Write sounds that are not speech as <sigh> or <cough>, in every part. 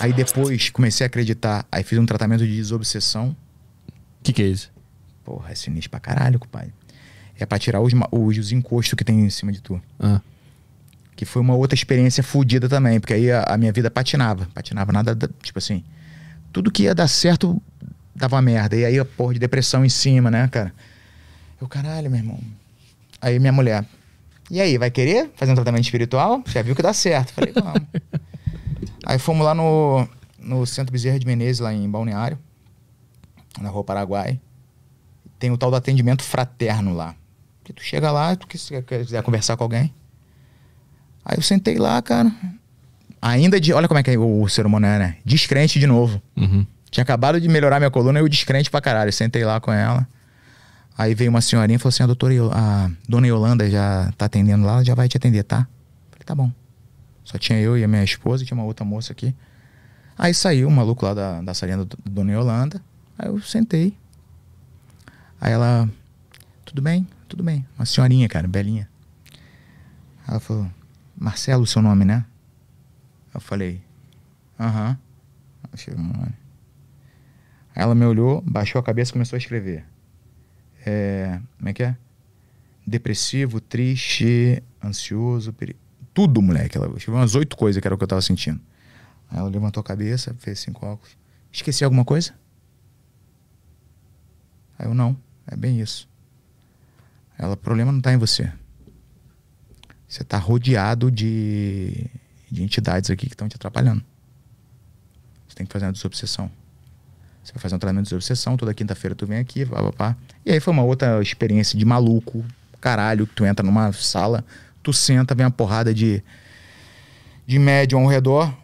Aí depois comecei a acreditar. Aí fiz um tratamento de desobsessão. Que que é isso? Porra, é sinistro pra caralho, pai. É pra tirar os, os, os encostos que tem em cima de tu. Ah. Que foi uma outra experiência fodida também, porque aí a, a, minha vida patinava. Patinava nada, tipo assim. Tudo que ia dar certo dava merda. E aí a porra de depressão em cima, né, cara? Eu, caralho, meu irmão. Aí minha mulher. E aí, vai querer fazer um tratamento espiritual? Já viu que dá certo. Falei, vamos. <laughs> Aí fomos lá no, no Centro Bezerra de Menezes, lá em Balneário, na Rua Paraguai. Tem o tal do atendimento fraterno lá. Que tu chega lá, tu quiser, quiser conversar com alguém. Aí eu sentei lá, cara. Ainda de. Olha como é que é o, o ser humano é, né? Descrente de novo. Uhum. Tinha acabado de melhorar minha coluna e eu descrente pra caralho. sentei lá com ela. Aí veio uma senhorinha e falou assim: a ah, doutora, a dona Yolanda já tá atendendo lá, ela já vai te atender, tá? falei, tá bom. Só tinha eu e a minha esposa e tinha uma outra moça aqui. Aí saiu um maluco lá da, da salinha do, do Dona Yolanda. Aí eu sentei. Aí ela, tudo bem, tudo bem. Uma senhorinha, cara, belinha. Ela falou, Marcelo, seu nome, né? Eu falei, aham. Achei o nome. Aí ela me olhou, baixou a cabeça e começou a escrever. É, como é que é? Depressivo, triste, ansioso, perigo tudo, moleque. Ela escreveu umas oito coisas que era o que eu tava sentindo. Aí ela levantou a cabeça, fez cinco óculos. Esqueci alguma coisa? Aí eu, não. É bem isso. Ela, o problema não tá em você. Você tá rodeado de, de entidades aqui que estão te atrapalhando. Você tem que fazer uma desobsessão. Você vai fazer um treinamento de desobsessão, toda quinta-feira tu vem aqui, pá, pá, pá. E aí foi uma outra experiência de maluco, caralho, que tu entra numa sala tu senta, vem uma porrada de, de médium ao redor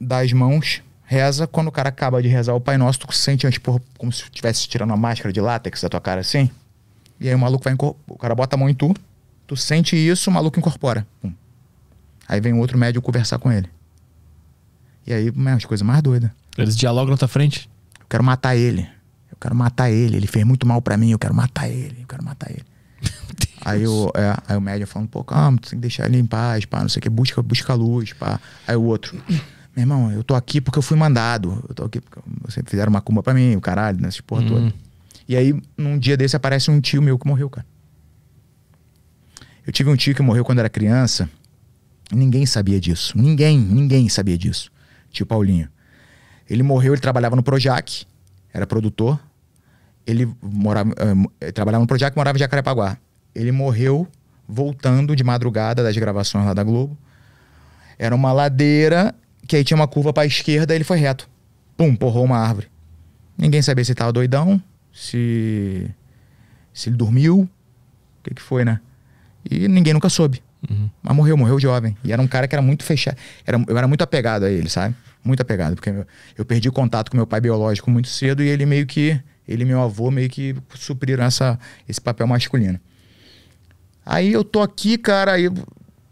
das mãos, reza. Quando o cara acaba de rezar o Pai Nosso, tu sente antes, porra, como se estivesse tirando uma máscara de látex da tua cara assim. E aí o maluco vai O cara bota a mão em tu, tu sente isso, o maluco incorpora. Pum. Aí vem outro médium conversar com ele. E aí, as coisas mais doidas. Eles dialogam na tua frente? Eu quero matar ele. Eu quero matar ele. Ele fez muito mal para mim. Eu quero matar ele. Eu quero matar ele. Aí o, é, aí o médium falando, pô, calma, tu tem que deixar ele em paz, pá, não sei o que, busca, busca luz, pá. Aí o outro, meu irmão, eu tô aqui porque eu fui mandado, eu tô aqui porque vocês fizeram uma cumba pra mim, o caralho, nessas né, porra uhum. toda. E aí, num dia desse, aparece um tio meu que morreu, cara. Eu tive um tio que morreu quando era criança, ninguém sabia disso. Ninguém, ninguém sabia disso. Tio Paulinho. Ele morreu, ele trabalhava no Projac, era produtor. Ele morava, eh, eh, trabalhava no Projac e morava em Jacarepaguá. Ele morreu voltando de madrugada das gravações lá da Globo. Era uma ladeira que aí tinha uma curva para a esquerda, ele foi reto. Pum, porrou uma árvore. Ninguém sabia se tava doidão, se se ele dormiu, o que que foi, né? E ninguém nunca soube. Uhum. Mas morreu, morreu jovem. E era um cara que era muito fechado. Era, eu era muito apegado a ele, sabe? Muito apegado, porque eu, eu perdi contato com meu pai biológico muito cedo e ele meio que. Ele e meu avô meio que supriram essa, esse papel masculino. Aí eu tô aqui, cara, aí o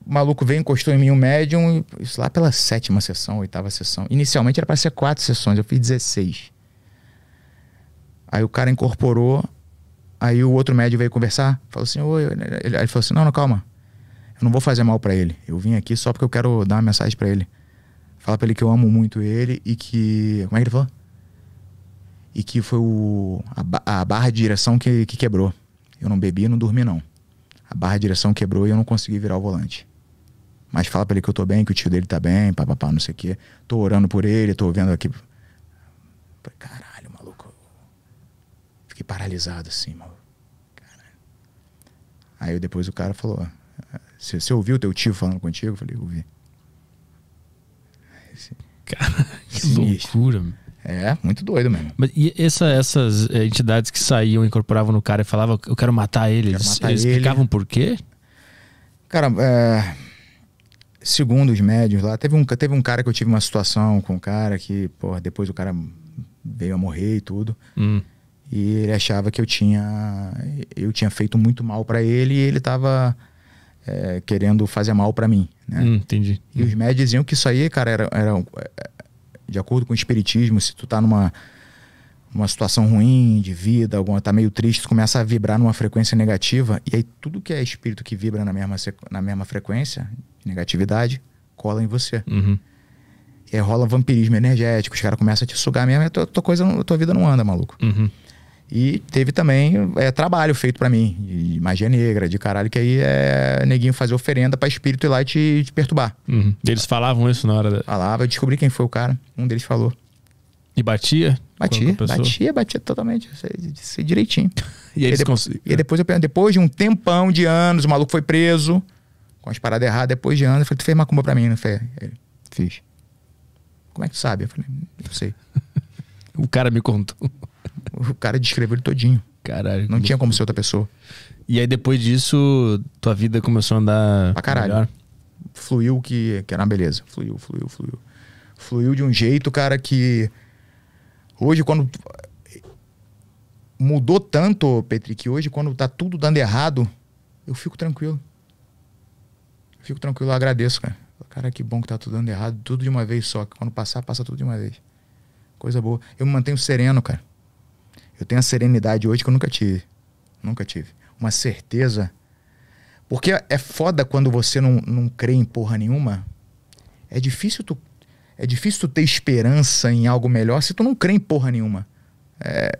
maluco vem, encostou em mim um médium, isso lá pela sétima sessão, oitava sessão. Inicialmente era para ser quatro sessões, eu fiz 16. Aí o cara incorporou, aí o outro médium veio conversar, falou assim: Oi, ele, ele falou assim: Não, não, calma, eu não vou fazer mal para ele, eu vim aqui só porque eu quero dar uma mensagem para ele. Falar pra ele que eu amo muito ele e que. Como é que ele falou? E que foi o, a, a barra de direção que, que quebrou. Eu não bebi, não dormi, não a barra de direção quebrou e eu não consegui virar o volante. Mas fala pra ele que eu tô bem, que o tio dele tá bem, papapá, não sei o quê. Tô orando por ele, tô vendo aqui. Falei, caralho, maluco. Fiquei paralisado assim, maluco. Caralho. Aí depois o cara falou: Você, ouviu o teu tio falando contigo? Eu falei: Ouvi. Cara, <laughs> que Sinistro. loucura, mano. É, muito doido mesmo. Mas e essa, essas eh, entidades que saíam, incorporavam no cara e falavam, eu quero matar ele, quero matar eles ele. explicavam por quê? Cara, é, segundo os médios lá, teve um, teve um cara que eu tive uma situação com um cara que, porra, depois o cara veio a morrer e tudo. Hum. E ele achava que eu tinha eu tinha feito muito mal para ele e ele tava é, querendo fazer mal para mim, né? Hum, entendi. E hum. os médios diziam que isso aí, cara, era, era é, de acordo com o espiritismo, se tu tá numa uma situação ruim de vida, alguma tá meio triste, tu começa a vibrar numa frequência negativa e aí tudo que é espírito que vibra na mesma na mesma frequência, negatividade, cola em você. Uhum. E aí rola vampirismo energético, os caras começam a te sugar mesmo e a tua, tua, coisa, a tua vida não anda, maluco. Uhum. E teve também é, trabalho feito para mim, de magia negra, de caralho, que aí é neguinho fazer oferenda para espírito ir lá e te, te perturbar. Uhum. Eles falavam isso na hora da. Falava, eu descobri quem foi o cara, um deles falou. E batia? Batia, batia, batia totalmente, sei, direitinho. <laughs> e, e, depois, e depois, eu, depois de um tempão de anos, o maluco foi preso, com as paradas erradas, depois de anos, eu falei, tu fez macumba pra mim, não fez? Ele, fiz. Como é que tu sabe? Eu falei, não sei. <laughs> o cara me contou. O cara descreveu ele todinho. Caralho. Não tinha como ser outra pessoa. E aí depois disso, tua vida começou a andar. Pra caralho. Melhor. Fluiu que, que era uma beleza. Fluiu, fluiu, fluiu. Fluiu de um jeito, cara, que. Hoje, quando. Mudou tanto, Petri, que hoje, quando tá tudo dando errado, eu fico tranquilo. Eu fico tranquilo, eu agradeço, cara. Cara, que bom que tá tudo dando errado, tudo de uma vez só. Quando passar, passa tudo de uma vez. Coisa boa. Eu me mantenho sereno, cara. Eu tenho a serenidade hoje que eu nunca tive. Nunca tive. Uma certeza. Porque é foda quando você não, não crê em porra nenhuma. É difícil tu. É difícil tu ter esperança em algo melhor se tu não crê em porra nenhuma. É,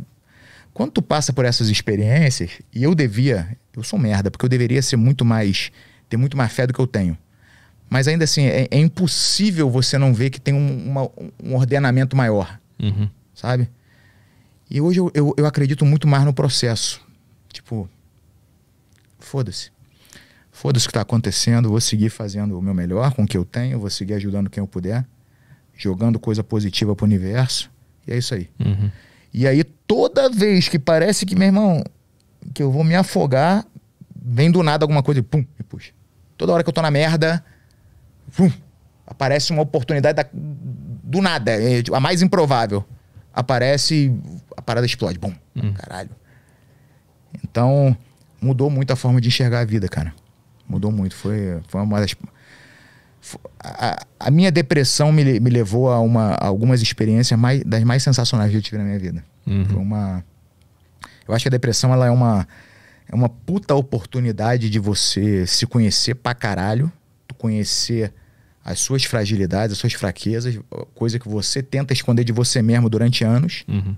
quando tu passa por essas experiências, e eu devia, eu sou merda, porque eu deveria ser muito mais, ter muito mais fé do que eu tenho. Mas ainda assim, é, é impossível você não ver que tem um, uma, um ordenamento maior, uhum. sabe? E hoje eu, eu, eu acredito muito mais no processo. Tipo, foda-se. Foda-se o que está acontecendo, vou seguir fazendo o meu melhor com o que eu tenho, vou seguir ajudando quem eu puder, jogando coisa positiva para o universo, e é isso aí. Uhum. E aí, toda vez que parece que, meu irmão, que eu vou me afogar, vem do nada alguma coisa e pum, me puxa. Toda hora que eu tô na merda, pum, aparece uma oportunidade da, do nada, é, a mais improvável. Aparece parada explode. Bum. Hum. Caralho. Então, mudou muito a forma de enxergar a vida, cara. Mudou muito. Foi, foi uma das. A, a minha depressão me, me levou a, uma, a algumas experiências mais, das mais sensacionais que eu tive na minha vida. Uhum. Foi uma. Eu acho que a depressão ela é uma é uma puta oportunidade de você se conhecer pra caralho, conhecer as suas fragilidades, as suas fraquezas, coisa que você tenta esconder de você mesmo durante anos. Uhum.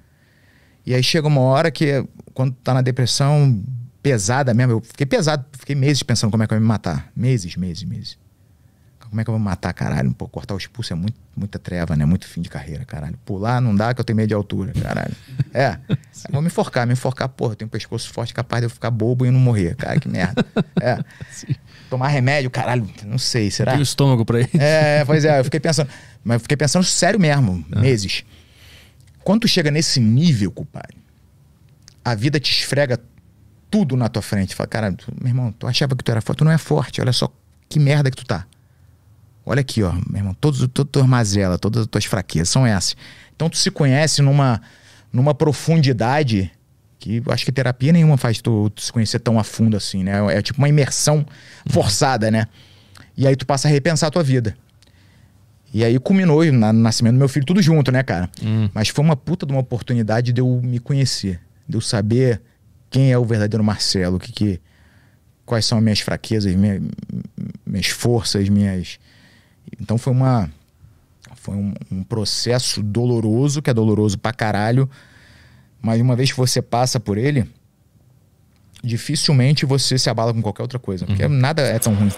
E aí chega uma hora que, quando tá na depressão pesada mesmo, eu fiquei pesado, fiquei meses pensando como é que eu ia me matar. Meses, meses, meses. Como é que eu vou matar, caralho? Pô, cortar os pulsos é muito, muita treva, né? Muito fim de carreira, caralho. Pular não dá, que eu tenho medo de altura, caralho. É. <laughs> vou me enforcar, me enforcar, porra, eu tenho um pescoço forte capaz de eu ficar bobo e não morrer. Cara, que merda. É. Sim. Tomar remédio, caralho, não sei, será? Tem o estômago pra isso. É, pois é, eu fiquei pensando. Mas eu fiquei pensando sério mesmo, ah. meses. Quando tu chega nesse nível, compadre, a vida te esfrega tudo na tua frente. Fala, cara, tu, meu irmão, tu achava que tu era forte, tu não é forte, olha só que merda que tu tá. Olha aqui, ó, meu irmão, todas as tuas mazelas, todas as tuas fraquezas são essas. Então tu se conhece numa, numa profundidade que acho que terapia nenhuma faz tu, tu se conhecer tão a fundo assim, né? É, é tipo uma imersão forçada, né? E aí tu passa a repensar a tua vida. E aí culminou na, nascimento do meu filho, tudo junto, né, cara? Hum. Mas foi uma puta de uma oportunidade de eu me conhecer, de eu saber quem é o verdadeiro Marcelo, que, que quais são as minhas fraquezas, minha, minhas forças, minhas. Então foi uma foi um, um, processo doloroso, que é doloroso pra caralho, mas uma vez que você passa por ele, dificilmente você se abala com qualquer outra coisa, uhum. porque nada é tão ruim.